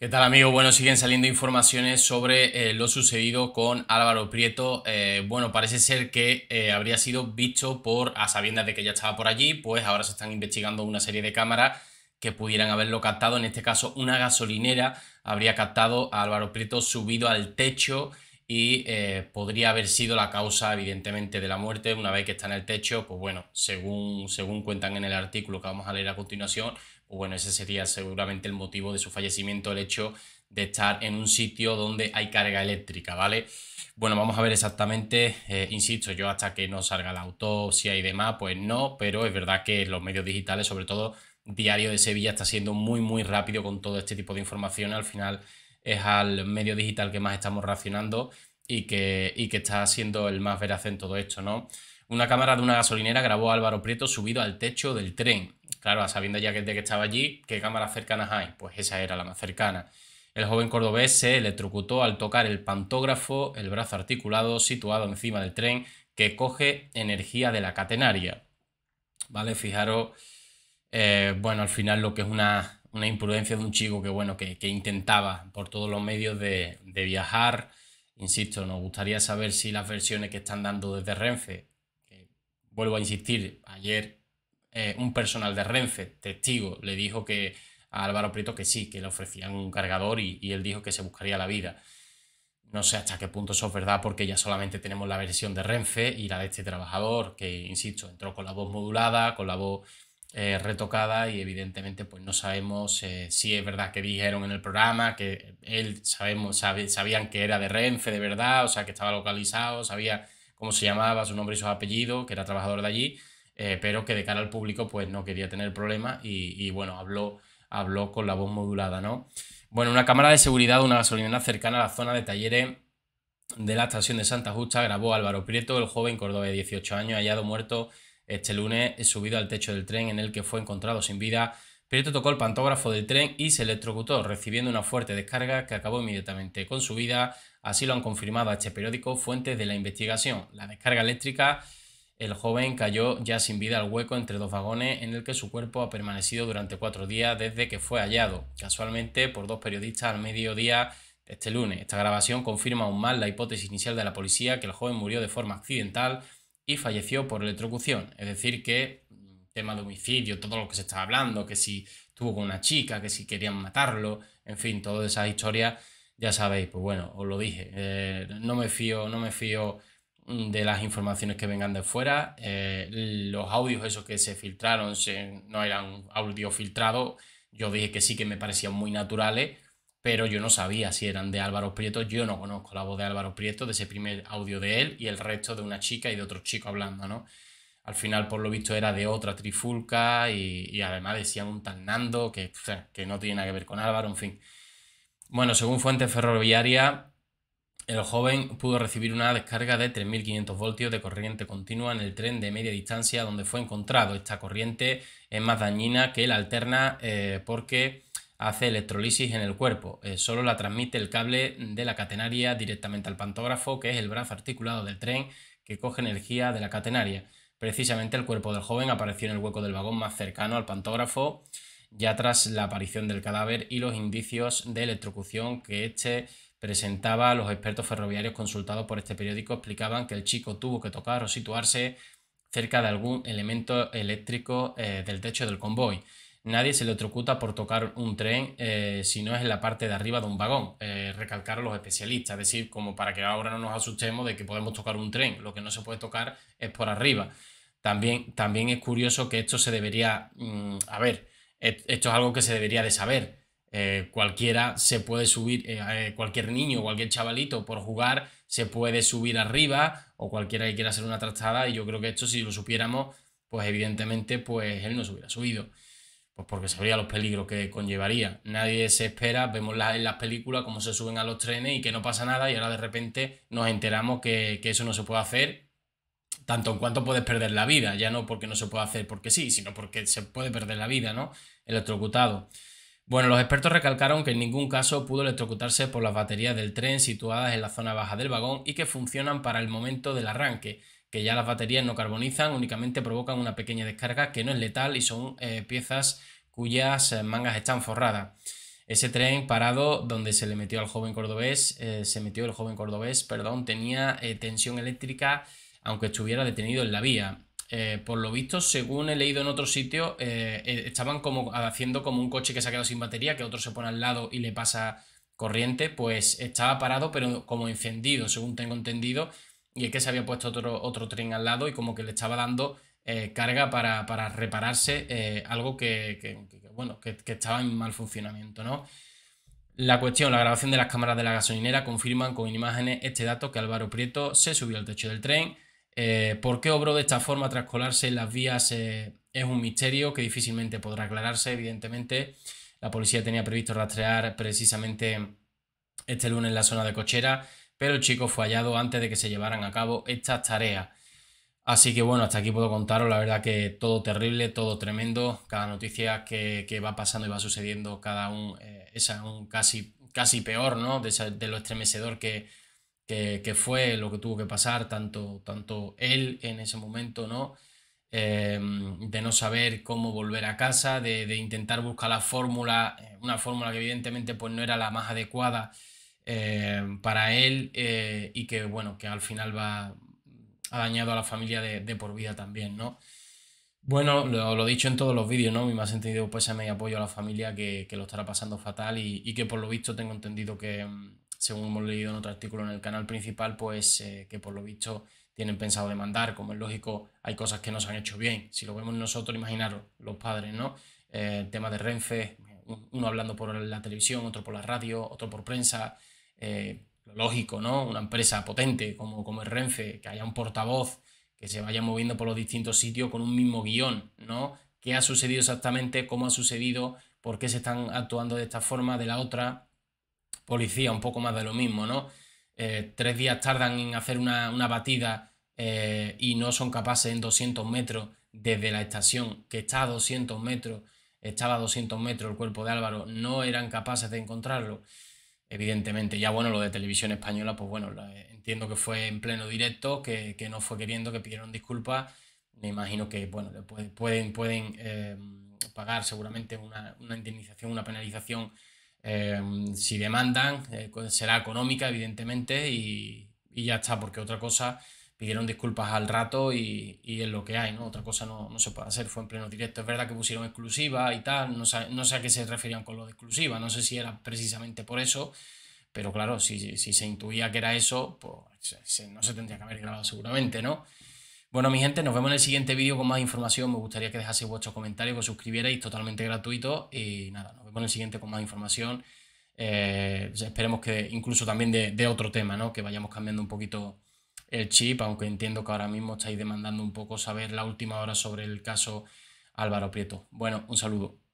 ¿Qué tal amigo. Bueno, siguen saliendo informaciones sobre eh, lo sucedido con Álvaro Prieto. Eh, bueno, parece ser que eh, habría sido visto por, a sabiendas de que ya estaba por allí, pues ahora se están investigando una serie de cámaras que pudieran haberlo captado. En este caso, una gasolinera habría captado a Álvaro Prieto subido al techo y podría haber sido la causa, evidentemente, de la muerte. Una vez que está en el techo, pues bueno, según, según cuentan en el artículo que vamos a leer a continuación, o bueno, ese sería seguramente el motivo de su fallecimiento, el hecho de estar en un sitio donde hay carga eléctrica, ¿vale? Bueno, vamos a ver exactamente, eh, insisto, yo hasta que no salga auto, si hay demás, pues no, pero es verdad que los medios digitales, sobre todo Diario de Sevilla, está siendo muy, muy rápido con todo este tipo de información. Al final es al medio digital que más estamos racionando y que, y que está siendo el más veraz en todo esto, ¿no? Una cámara de una gasolinera grabó a Álvaro Prieto subido al techo del tren claro, sabiendo ya que, de que estaba allí, ¿qué cámaras cercanas hay? Pues esa era la más cercana. El joven cordobés se electrocutó al tocar el pantógrafo, el brazo articulado situado encima del tren que coge energía de la catenaria. ¿Vale? Fijaros, eh, bueno, al final lo que es una, imprudencia de un chico que, bueno, que, intentaba por todos los medios de, de viajar. Insisto, nos gustaría saber si las versiones que están dando desde Renfe, que vuelvo a insistir, ayer eh, un personal de Renfe, testigo, le dijo que a Álvaro Prieto que sí, que le ofrecían un cargador y, él dijo que se buscaría la vida. No sé hasta qué punto eso es verdad porque ya solamente tenemos la versión de Renfe y la de este trabajador que, insisto, entró con la voz modulada, con la voz eh, retocada y evidentemente pues no sabemos eh, si es verdad que dijeron en el programa que él sabemos sabían que era de Renfe de verdad, o sea que estaba localizado, sabía cómo se llamaba, su nombre y su apellido, que era trabajador de allí eh, pero que de cara al público pues no quería tener problemas y, bueno, habló, habló con la voz modulada, ¿no? Bueno, una cámara de seguridad de una gasolinera cercana a la zona de talleres de la estación de Santa Justa grabó Álvaro Prieto, el joven cordobés de 18 años, hallado muerto este lunes subido al techo del tren en el que fue encontrado sin vida. Prieto tocó el pantógrafo del tren y se electrocutó, recibiendo una fuerte descarga que acabó inmediatamente con su vida. Así lo han confirmado a este periódico fuentes de la investigación. La descarga eléctrica el joven cayó ya sin vida al hueco entre dos vagones en el que su cuerpo ha permanecido durante cuatro días desde que fue hallado, casualmente por dos periodistas al mediodía de este lunes. Esta grabación confirma aún más la hipótesis inicial de la policía que el joven murió de forma accidental y falleció por electrocución. Es decir, que mm, tema de homicidio, todo lo que se está hablando, que si tuvo con una chica, que si querían matarlo, en fin, todas esas historias, ya sabéis, pues bueno, os lo dije, eh, no me fío, no me fío Mm, de las informaciones que vengan de fuera. Eh, los audios esos que se filtraron no eran audio filtrado. Yo dije que sí que me parecían muy naturales, pero yo no sabía si eran de Álvaro Prieto. Yo no conozco la voz de Álvaro Prieto, de ese primer audio de él y el resto de una chica y de otro chico hablando, ¿no? Al final, por lo visto, era de otra trifulca y, además decían un tal Nando que, que no tiene nada que ver con Álvaro, en fin. Bueno, según fuentes ferroviaria el joven pudo recibir una descarga de 3.500 voltios de corriente continua en el tren de media distancia donde fue encontrado. Esta corriente es más dañina que la alterna eh, porque hace electrolisis en el cuerpo. Eh, solo la transmite el cable de la catenaria directamente al pantógrafo, que es el brazo articulado del tren que coge energía de la catenaria. Precisamente el cuerpo del joven apareció en el hueco del vagón más cercano al pantógrafo, ya tras la aparición del cadáver y los indicios de electrocución que este presentaba, los expertos ferroviarios consultados por este periódico explicaban que el chico tuvo que tocar o situarse cerca de algún elemento eléctrico eh, del techo del convoy. Nadie se le electrocuta por tocar un tren eh, si no es en la parte de arriba de un vagón, Recalcar eh, recalcaron los especialistas, es decir, como para que ahora no nos asustemos de que podemos tocar un tren, lo que no se puede tocar es por arriba. También, también es curioso que esto se debería, mm, a ver, e-, esto es algo que se debería de saber, eh, cualquiera se puede subir, eh, eh, cualquier niño, cualquier chavalito por jugar se puede subir arriba o cualquiera que quiera hacer una trastada y yo creo que esto si lo supiéramos, pues evidentemente pues él no se hubiera subido, pues porque sabría los peligros que conllevaría. Nadie se espera, vemos en las películas cómo se suben a los trenes y que no pasa nada y ahora de repente nos enteramos que, eso no se puede hacer. Tanto en cuanto puedes perder la vida, ya no porque no se puede hacer porque sí, sino porque se puede perder la vida, ¿no? electrocutado. Bueno, los expertos recalcaron que en ningún caso pudo electrocutarse por las baterías del tren situadas en la zona baja del vagón y que funcionan para el momento del arranque, que ya las baterías no carbonizan, únicamente provocan una pequeña descarga que no es letal y son eh, piezas cuyas eh, mangas están forradas. Ese tren parado donde se le metió al joven cordobés, eh, se metió el joven cordobés, perdón, tenía tensión eléctrica aunque estuviera detenido en la vía. Eh, por lo visto, según he leído en otro sitio, eh, eh, estaban como haciendo como un coche que se ha quedado sin batería, que otro se pone al lado y le pasa corriente, pues estaba parado, pero como encendido, según tengo entendido, y es que se había puesto otro, otro tren al lado y como que le estaba dando carga para, repararse algo que, que estaba en mal funcionamiento, ¿no? La cuestión, la grabación de las cámaras de la gasolinera confirman con imágenes este dato que Álvaro Prieto se subió al techo del tren, eh, ¿Por qué obró de esta forma tras colarse en las vías? Eh, es un misterio que difícilmente podrá aclararse, evidentemente. La policía tenía previsto rastrear precisamente este lunes en la zona de cochera, pero el chico fue hallado antes de que se llevaran a cabo estas tareas. Así que bueno, hasta aquí puedo contaros, la verdad que todo terrible, todo tremendo, cada noticia que, va pasando y va sucediendo, cada un, eh, es un casi, casi peor, ¿no? de lo estremecedor que, que, fue lo que tuvo que pasar tanto, tanto él en ese momento, ¿no? Eh, de no saber cómo volver a casa, de, intentar buscar la fórmula, eh, una fórmula que evidentemente pues, no era la más adecuada eh, para él y que bueno, que al final va, ha dañado a la familia de, por vida también, ¿no? Bueno, lo, he dicho en todos los vídeos, ¿no? Mi más entendido pues a apoyo a la familia que, lo estará pasando fatal y, que por lo visto tengo entendido que, según hemos leído en otro artículo en el canal principal, pues eh, que por lo visto tienen pensado demandar. Como es lógico, hay cosas que no se han hecho bien. Si lo vemos nosotros, imaginaros, los padres, ¿no? Eh, el tema de Renfe, uno hablando por la televisión, otro por la radio, otro por prensa. Eh, lógico, ¿no? Una empresa potente como, como es Renfe, que haya un portavoz que se vaya moviendo por los distintos sitios con un mismo guión, ¿no? ¿Qué ha sucedido exactamente? ¿Cómo ha sucedido? ¿Por qué se están actuando de esta forma, de la otra? policía, un poco más de lo mismo, ¿no? Eh, tres días tardan en hacer una, batida eh, y no son capaces en 200 metros desde la estación, que está a 200 metros, estaba a 200 metros el cuerpo de Álvaro, no eran capaces de encontrarlo. Evidentemente, ya bueno, lo de televisión española, pues bueno, eh, entiendo que fue en pleno directo, que, no fue queriendo, que pidieron disculpas. Me imagino que, bueno, pueden, pueden pagar seguramente una, una indemnización, una penalización Em, si demandan, eh, será económica, evidentemente, y, ya está, porque otra cosa pidieron disculpas al rato y, y es lo que hay, ¿no? Otra cosa no, se puede hacer, fue en pleno directo. Es verdad que pusieron exclusiva y tal, no sé, a qué se referían con lo de exclusiva, no sé si era precisamente por eso, pero claro, si, si se intuía que era eso, pues no se tendría que haber grabado seguramente, ¿no? Bueno, mi gente, nos vemos en el siguiente vídeo con más información. Me gustaría que dejase vuestros comentarios, que os suscribierais totalmente gratuito. Y nada, nos vemos en el siguiente con más información. Eh, esperemos que incluso también de, de, otro tema, ¿no? Que vayamos cambiando un poquito el chip, aunque entiendo que ahora mismo estáis demandando un poco saber la última hora sobre el caso Álvaro Prieto. Bueno, un saludo.